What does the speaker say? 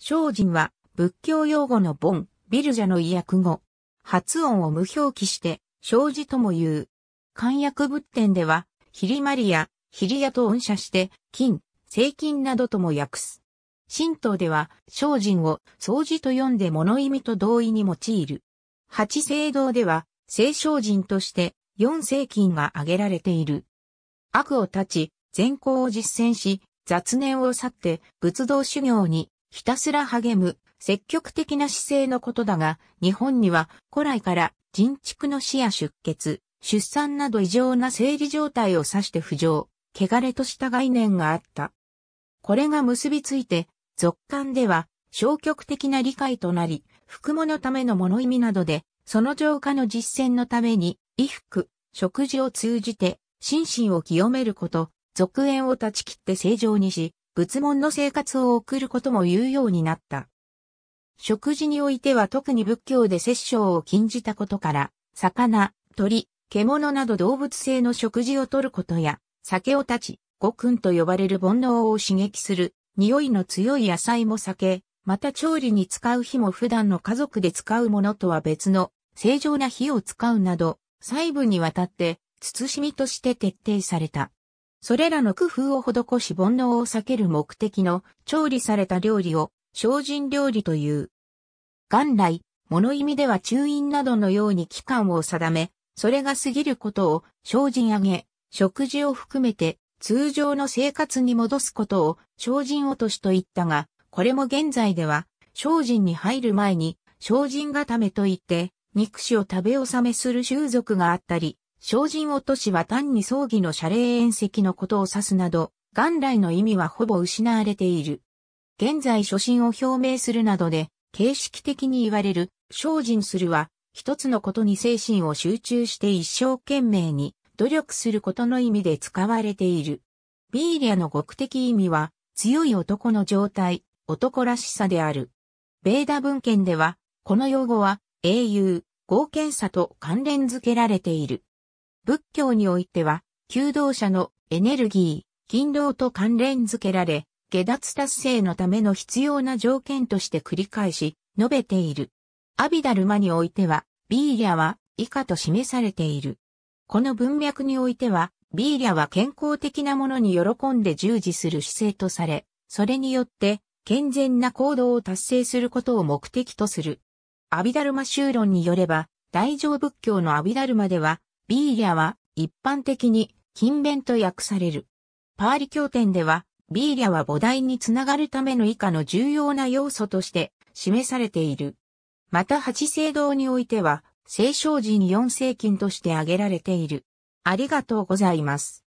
精進は仏教用語の盆、ビルジャの意訳語。発音を無表記して、生じとも言う。漢訳仏典では、ヒリマリや、ヒリヤと音写して、金、聖金などとも訳す。神道では、精進を掃除と読んで物意味と同意に用いる。八聖道では、聖精進として、四聖金が挙げられている。悪を断ち、善行を実践し、雑念を去って、仏道修行にひたすら励む、積極的な姿勢のことだが、日本には古来から人畜の死や出血、出産など異常な生理状態を指して浮上、汚れとした概念があった。これが結びついて、俗感では消極的な理解となり、服務のための物意味などで、その浄化の実践のために、衣服、食事を通じて、心身を清めること、続縁を断ち切って正常にし、仏門の生活を送ることも言うようになった。食事においては特に仏教で殺生を禁じたことから、魚、鳥、獣など動物性の食事をとることや、酒を断ち、五君と呼ばれる煩悩を刺激する、匂いの強い野菜も避け、また調理に使う火も普段の家族で使うものとは別の正常な火を使うなど、細部にわたって、慎みとして徹底された。それらの工夫を施し煩悩を避ける目的の調理された料理を精進料理という。元来、物意味では中院などのように期間を定め、それが過ぎることを精進上げ、食事を含めて通常の生活に戻すことを精進落としと言ったが、これも現在では精進に入る前に精進固めと言って、肉脂を食べ納めする習俗があったり、精進落としは単に葬儀の謝礼宴席のことを指すなど、元来の意味はほぼ失われている。現在初心を表明するなどで、形式的に言われる、精進するは、一つのことに精神を集中して一生懸命に努力することの意味で使われている。ビーリアの極的意味は、強い男の状態、男らしさである。ベーダ文献では、この用語は、英雄、合憲さと関連づけられている。仏教においては、求道者のエネルギー、勤労と関連付けられ、下脱達成のための必要な条件として繰り返し述べている。アビダルマにおいては、ビーリャは以下と示されている。この文脈においては、ビーリャは健康的なものに喜んで従事する姿勢とされ、それによって健全な行動を達成することを目的とする。アビダルマ修論によれば、大乗仏教のアビダルマでは、ビーリャは一般的に勤勉と訳される。パーリ協典では、ビーリャは母題につながるための以下の重要な要素として示されている。また八聖堂においては、聖少寺に四聖金として挙げられている。ありがとうございます。